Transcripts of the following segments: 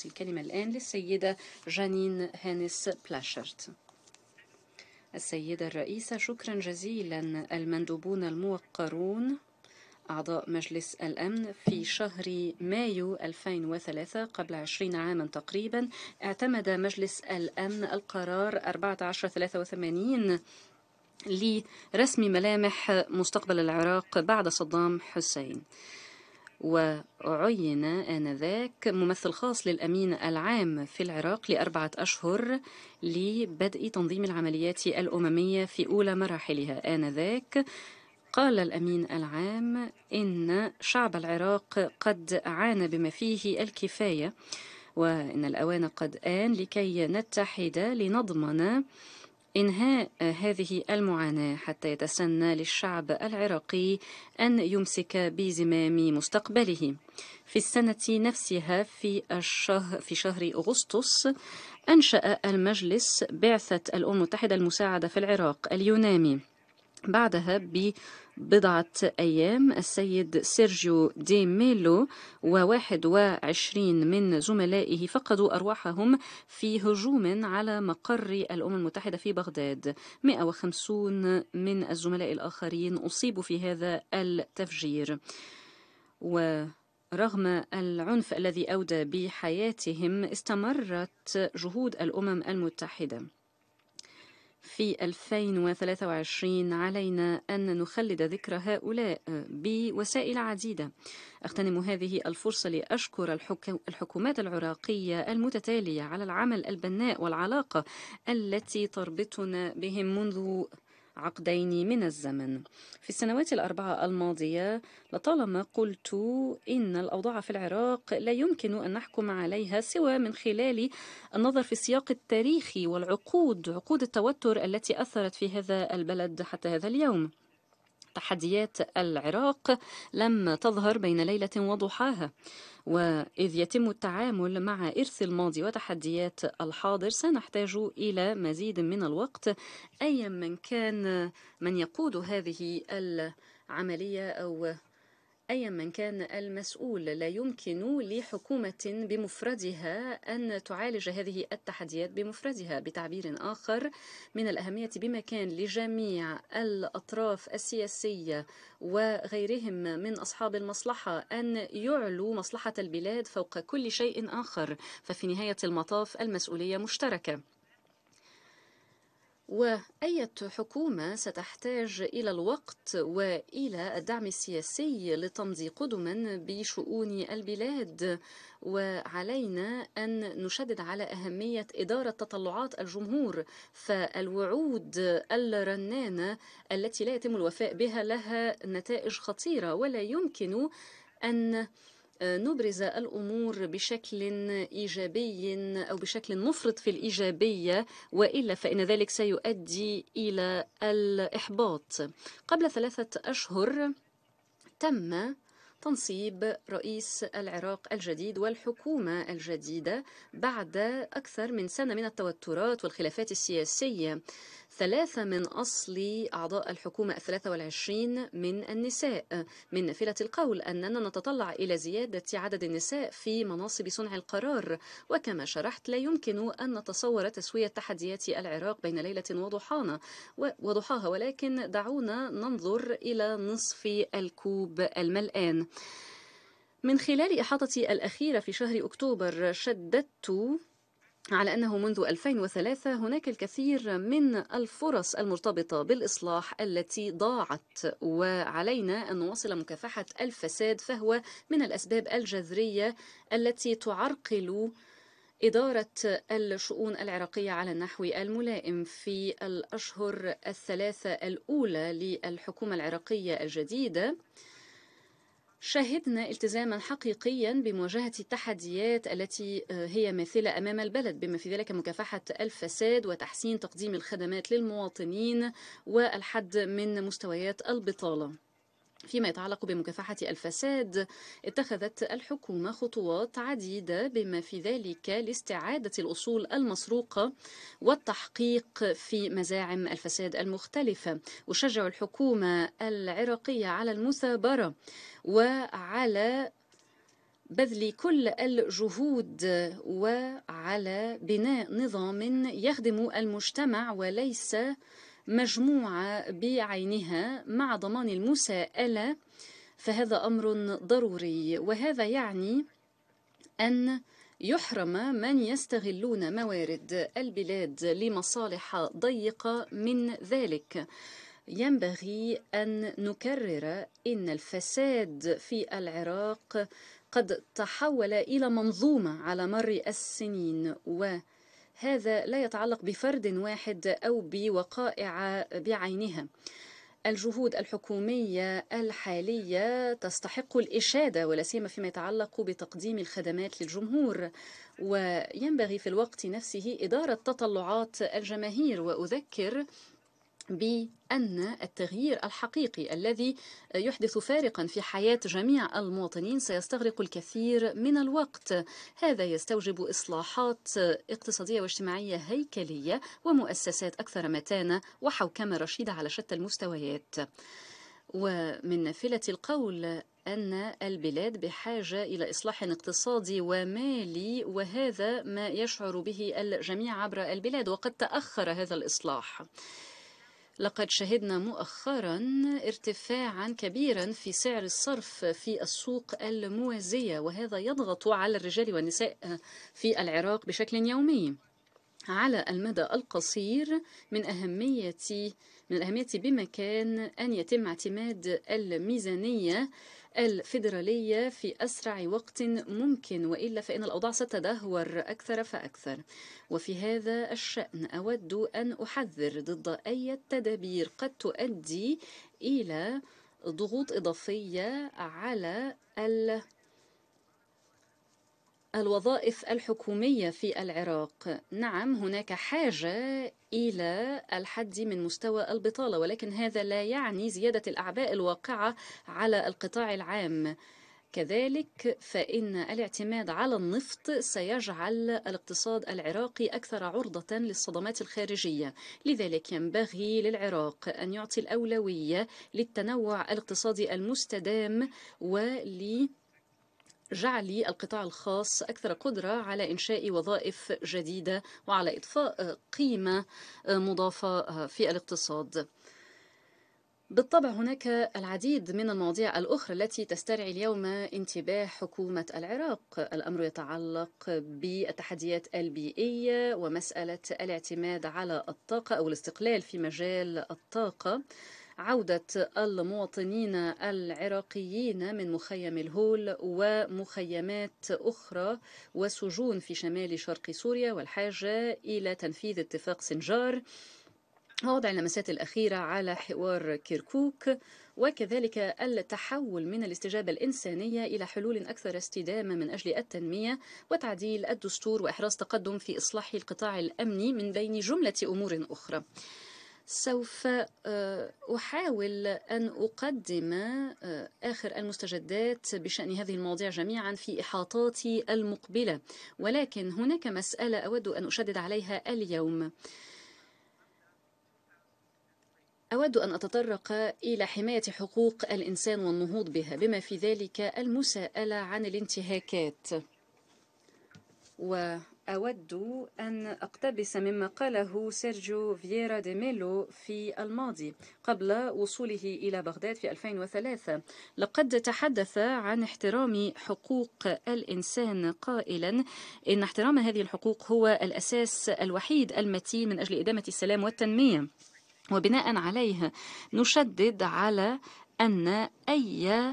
أعطي الكلمة الآن للسيدة جانين هانس بلاشرت السيدة الرئيسة شكرا جزيلا المندوبون الموقرون أعضاء مجلس الأمن في شهر مايو 2003 قبل 20 عاما تقريبا اعتمد مجلس الأمن القرار 1483 لرسم ملامح مستقبل العراق بعد صدام حسين وعين آنذاك ممثل خاص للأمين العام في العراق لأربعة أشهر لبدء تنظيم العمليات الأممية في أولى مراحلها آنذاك قال الأمين العام إن شعب العراق قد عانى بما فيه الكفاية وإن الأوان قد آن لكي نتحد لنضمن إنهاء هذه المعاناة حتى يتسنى للشعب العراقي أن يمسك بزمام مستقبله في السنة نفسها في الشهر في شهر أغسطس أنشأ المجلس بعثة الأمم المتحدة المساعدة في العراق اليوناني بعدها ببضعة أيام السيد سيرجيو دي ميلو وواحد وعشرين من زملائه فقدوا أرواحهم في هجوم على مقر الأمم المتحدة في بغداد 150 من الزملاء الآخرين أصيبوا في هذا التفجير و رغم العنف الذي أودى بحياتهم استمرت جهود الأمم المتحدة في 2023 علينا أن نخلد ذكر هؤلاء بوسائل عديدة أغتنم هذه الفرصة لأشكر الحكومات العراقية المتتالية على العمل البناء والعلاقة التي تربطنا بهم منذ عقدين من الزمن في السنوات الأربعة الماضية لطالما قلت إن الأوضاع في العراق لا يمكن أن نحكم عليها سوى من خلال النظر في السياق التاريخي والعقود عقود التوتر التي أثرت في هذا البلد حتى هذا اليوم تحديات العراق لم تظهر بين ليلة وضحاها وإذ يتم التعامل مع إرث الماضي وتحديات الحاضر سنحتاج إلى مزيد من الوقت أيا من كان من يقود هذه العملية أو أيا من كان المسؤول لا يمكن لحكومة بمفردها أن تعالج هذه التحديات بمفردها بتعبير آخر من الأهمية بمكان لجميع الأطراف السياسية وغيرهم من أصحاب المصلحة أن يعلوا مصلحة البلاد فوق كل شيء آخر ففي نهاية المطاف المسؤولية مشتركة وأية حكومة ستحتاج إلى الوقت وإلى الدعم السياسي لتمضي قدما بشؤون البلاد وعلينا أن نشدد على أهمية إدارة تطلعات الجمهور فالوعود الرنانة التي لا يتم الوفاء بها لها نتائج خطيرة ولا يمكن أن نبرز الأمور بشكل إيجابي أو بشكل مفرط في الإيجابية وإلا فإن ذلك سيؤدي إلى الإحباط قبل ثلاثة أشهر تم تنصيب رئيس العراق الجديد والحكومة الجديدة بعد أكثر من سنة من التوترات والخلافات السياسية ثلاثة من أصل أعضاء الحكومة الثلاثة والعشرين من النساء من نافلة القول أننا نتطلع إلى زيادة عدد النساء في مناصب صنع القرار وكما شرحت لا يمكن أن نتصور تسوية تحديات العراق بين ليلة وضحانا وضحاها ولكن دعونا ننظر إلى نصف الكوب الملآن من خلال إحاطتي الأخيرة في شهر أكتوبر شددت على أنه منذ 2003 هناك الكثير من الفرص المرتبطة بالإصلاح التي ضاعت وعلينا أن نواصل مكافحة الفساد فهو من الأسباب الجذرية التي تعرقل إدارة الشؤون العراقية على النحو الملائم في الأشهر الثلاثة الأولى للحكومة العراقية الجديدة شهدنا التزاما حقيقيا بمواجهة التحديات التي آه، هي ماثلة أمام البلد بما في ذلك مكافحة الفساد وتحسين تقديم الخدمات للمواطنين والحد من مستويات البطالة فيما يتعلق بمكافحة الفساد اتخذت الحكومة خطوات عديدة بما في ذلك لاستعادة الأصول المسروقة والتحقيق في مزاعم الفساد المختلفة وشجع الحكومة العراقية على المثابرة وعلى بذل كل الجهود وعلى بناء نظام يخدم المجتمع وليس مجموعة بعينها مع ضمان المساءلة فهذا أمر ضروري وهذا يعني أن يحرم من يستغلون موارد البلاد لمصالح ضيقة من ذلك ينبغي أن نكرر إن الفساد في العراق قد تحول إلى منظومة على مر السنين و هذا لا يتعلق بفرد واحد أو بوقائع بعينها الجهود الحكومية الحالية تستحق الإشادة ولا سيما فيما يتعلق بتقديم الخدمات للجمهور وينبغي في الوقت نفسه إدارة تطلعات الجماهير وأذكر بأن التغيير الحقيقي الذي يحدث فارقا في حياة جميع المواطنين سيستغرق الكثير من الوقت هذا يستوجب إصلاحات اقتصادية واجتماعية هيكلية ومؤسسات أكثر متانة وحوكمة رشيدة على شتى المستويات ومن نافلة القول أن البلاد بحاجة إلى إصلاح اقتصادي ومالي وهذا ما يشعر به الجميع عبر البلاد وقد تأخر هذا الإصلاح لقد شهدنا مؤخرا ارتفاعا كبيرا في سعر الصرف في السوق الموازية وهذا يضغط على الرجال والنساء في العراق بشكل يومي على المدى القصير من أهمية من الأهمية بمكان أن يتم اعتماد الميزانية الفيدرالية في أسرع وقت ممكن وإلا فإن الأوضاع ستدهور أكثر فأكثر وفي هذا الشأن أود أن أحذر ضد أي تدابير قد تؤدي إلى ضغوط إضافية على ال الوظائف الحكومية في العراق نعم هناك حاجة إلى الحد من مستوى البطالة ولكن هذا لا يعني زيادة الأعباء الواقعة على القطاع العام كذلك فإن الاعتماد على النفط سيجعل الاقتصاد العراقي أكثر عرضة للصدمات الخارجية لذلك ينبغي للعراق أن يعطي الأولوية للتنوع الاقتصادي المستدام ول جعل القطاع الخاص أكثر قدرة على إنشاء وظائف جديدة وعلى إضفاء آه، قيمة آه، مضافة آه، في الاقتصاد بالطبع هناك العديد من المواضيع الأخرى التي تسترعي اليوم انتباه حكومة العراق الأمر يتعلق بالتحديات البيئية ومسألة الاعتماد على الطاقة أو الاستقلال في مجال الطاقة عودة المواطنين العراقيين من مخيم الهول ومخيمات أخرى وسجون في شمال شرق سوريا والحاجة إلى تنفيذ اتفاق سنجار ووضع اللمسات الأخيرة على حوار كيركوك وكذلك التحول من الاستجابة الإنسانية إلى حلول أكثر استدامة من أجل التنمية وتعديل الدستور وإحراز تقدم في إصلاح القطاع الأمني من بين جملة أمور أخرى. سوف آه، أحاول أن أقدم آه، آخر المستجدات بشأن هذه المواضيع جميعا في إحاطاتي المقبلة ولكن هناك مسألة أود أن أشدد عليها اليوم أود أن أتطرق إلى حماية حقوق الإنسان والنهوض بها بما في ذلك المساءلة عن الانتهاكات وأود أن أقتبس مما قاله سيرجيو فييرا دي ميلو في الماضي قبل وصوله إلى بغداد في 2003 لقد تحدث عن احترام حقوق الإنسان قائلا إن احترام هذه الحقوق هو الأساس الوحيد المتين من أجل إدامة السلام والتنمية وبناء عليه نشدد على أن أي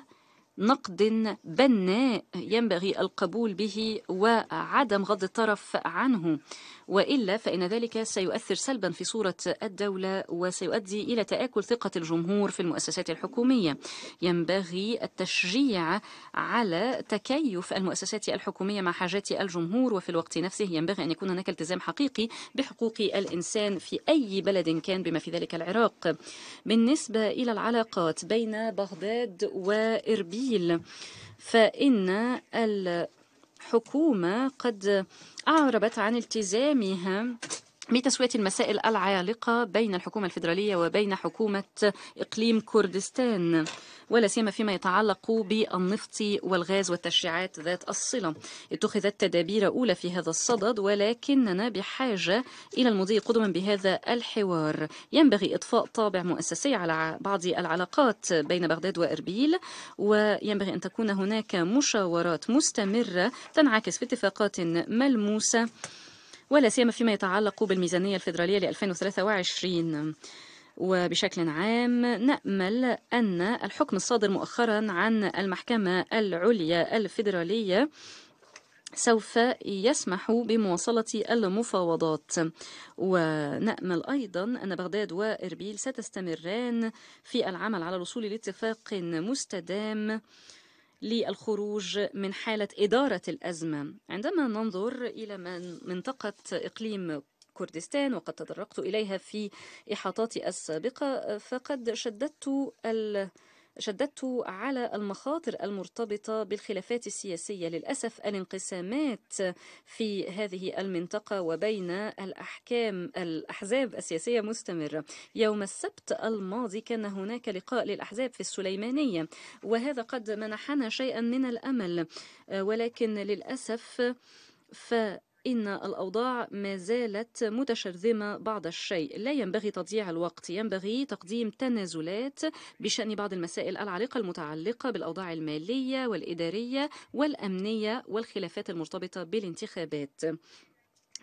نقد بناء ينبغي القبول به وعدم غض الطرف عنه وإلا فإن ذلك سيؤثر سلبا في صورة الدولة وسيؤدي إلى تآكل ثقة الجمهور في المؤسسات الحكومية ينبغي التشجيع على تكيف المؤسسات الحكومية مع حاجات الجمهور وفي الوقت نفسه ينبغي أن يكون هناك التزام حقيقي بحقوق الإنسان في أي بلد كان بما في ذلك العراق بالنسبة إلى العلاقات بين بغداد وإربيل الطويل فإن الحكومة قد أعربت عن التزامها بتسوية المسائل العالقة بين الحكومة الفيدرالية وبين حكومة إقليم كردستان ولا سيما فيما يتعلق بالنفط والغاز والتشريعات ذات الصلة اتخذت تدابير أولى في هذا الصدد ولكننا بحاجة إلى المضي قدما بهذا الحوار ينبغي إطفاء طابع مؤسسي على بعض العلاقات بين بغداد وإربيل وينبغي أن تكون هناك مشاورات مستمرة تنعكس في اتفاقات ملموسة ولا سيما فيما يتعلق بالميزانية الفيدرالية ل 2023 وبشكل عام نأمل أن الحكم الصادر مؤخرا عن المحكمة العليا الفيدرالية سوف يسمح بمواصلة المفاوضات ونأمل أيضا أن بغداد وإربيل ستستمران في العمل على الوصول لاتفاق مستدام للخروج من حالة إدارة الأزمة عندما ننظر إلى من منطقة إقليم كردستان وقد تطرقت إليها في إحاطاتي السابقة فقد شددت ال شددت على المخاطر المرتبطة بالخلافات السياسية للأسف الانقسامات في هذه المنطقة وبين الأحكام الأحزاب السياسية مستمرة يوم السبت الماضي كان هناك لقاء للأحزاب في السليمانية وهذا قد منحنا شيئا من الأمل آه، ولكن للأسف ف إن الأوضاع ما زالت متشرذمة بعض الشيء لا ينبغي تضييع الوقت ينبغي تقديم تنازلات بشأن بعض المسائل العالقة المتعلقة بالأوضاع المالية والإدارية والأمنية والخلافات المرتبطة بالانتخابات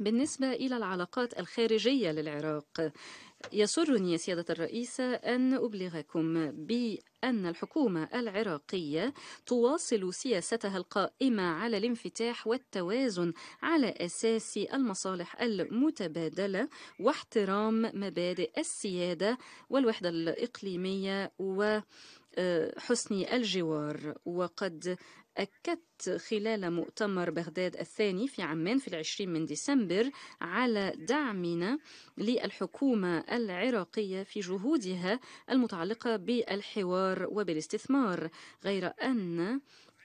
بالنسبة إلى العلاقات الخارجية للعراق يسرني يا سيادة الرئيس أن أبلغكم بأن الحكومة العراقية تواصل سياستها القائمة على الانفتاح والتوازن على أساس المصالح المتبادلة واحترام مبادئ السيادة والوحدة الإقليمية و حسن الجوار وقد أكدت خلال مؤتمر بغداد الثاني في عمان في العشرين من ديسمبر على دعمنا للحكومة العراقية في جهودها المتعلقة بالحوار وبالاستثمار غير أن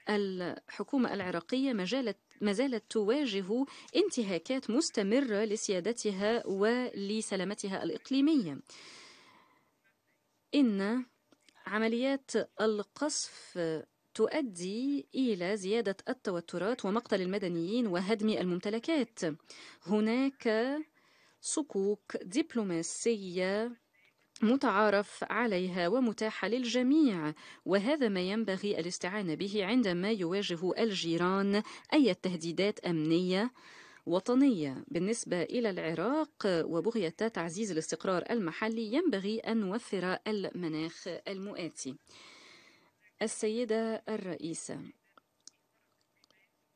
الحكومة العراقية ما زالت تواجه انتهاكات مستمرة لسيادتها ولسلامتها الإقليمية إن عمليات القصف تؤدي إلى زيادة التوترات ومقتل المدنيين وهدم الممتلكات هناك صكوك دبلوماسية متعارف عليها ومتاحة للجميع وهذا ما ينبغي الاستعانة به عندما يواجه الجيران أي تهديدات أمنية وطنية بالنسبة إلى العراق وبغية تعزيز الاستقرار المحلي ينبغي أن نوفر المناخ المؤاتي السيدة الرئيسة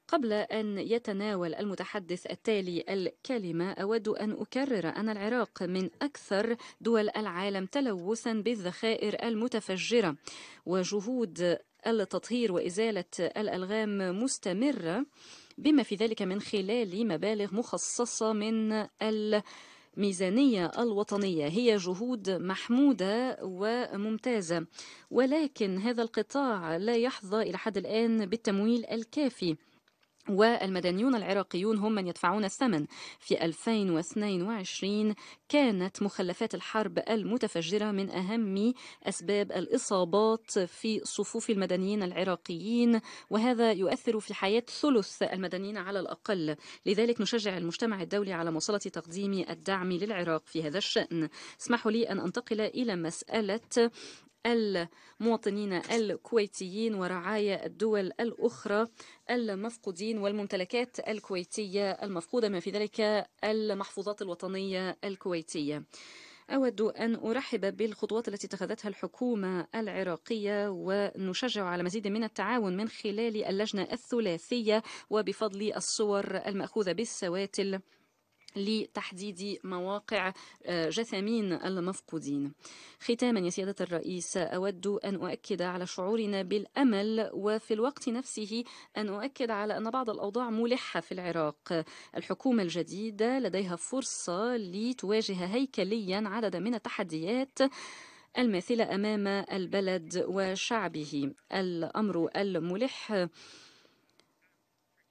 قبل أن يتناول المتحدث التالي الكلمة أود أن أكرر أن العراق من أكثر دول العالم تلوثا بالذخائر المتفجرة وجهود التطهير وإزالة الألغام مستمرة بما في ذلك من خلال مبالغ مخصصة من ال الميزانية الوطنية هي جهود محمودة وممتازة ولكن هذا القطاع لا يحظى إلى حد الآن بالتمويل الكافي والمدنيون العراقيون هم من يدفعون الثمن في 2022 كانت مخلفات الحرب المتفجرة من أهم أسباب الإصابات في صفوف المدنيين العراقيين وهذا يؤثر في حياة ثلث المدنيين على الأقل لذلك نشجع المجتمع الدولي على مواصلة تقديم الدعم للعراق في هذا الشأن اسمحوا لي أن أنتقل إلى مسألة المواطنين الكويتيين ورعايا الدول الأخرى المفقودين والممتلكات الكويتية المفقودة ما في ذلك المحفوظات الوطنية الكويتية أود أن أرحب بالخطوات التي اتخذتها الحكومة العراقية ونشجع على مزيد من التعاون من خلال اللجنة الثلاثية وبفضل الصور المأخوذة بالسواتل لتحديد مواقع آه، جثامين المفقودين ختاما يا سيادة الرئيس أود أن أؤكد على شعورنا بالأمل وفي الوقت نفسه أن أؤكد على أن بعض الأوضاع ملحة في العراق الحكومة الجديدة لديها فرصة لتواجه هيكليا عددا من التحديات الماثلة أمام البلد وشعبه الأمر الملح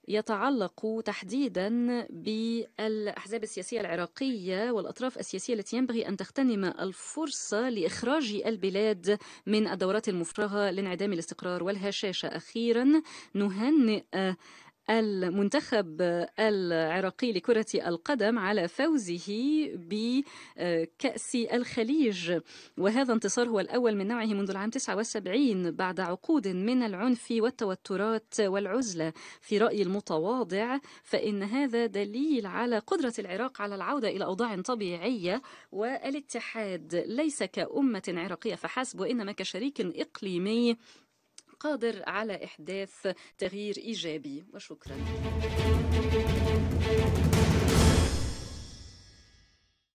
يتعلق تحديدا بالاحزاب السياسيه العراقيه والاطراف السياسيه التي ينبغي ان تغتنم الفرصه لاخراج البلاد من الدورات المفرغه لانعدام الاستقرار والهشاشه اخيرا نهنئ المنتخب العراقي لكرة القدم على فوزه بكأس آه، الخليج وهذا انتصار هو الأول من نوعه منذ العام 79 بعد عقود من العنف والتوترات والعزلة في رأي المتواضع فإن هذا دليل على قدرة العراق على العودة إلى أوضاع طبيعية والاتحاد ليس كأمة عراقية فحسب وإنما كشريك إقليمي قادر على إحداث تغيير إيجابي وشكرا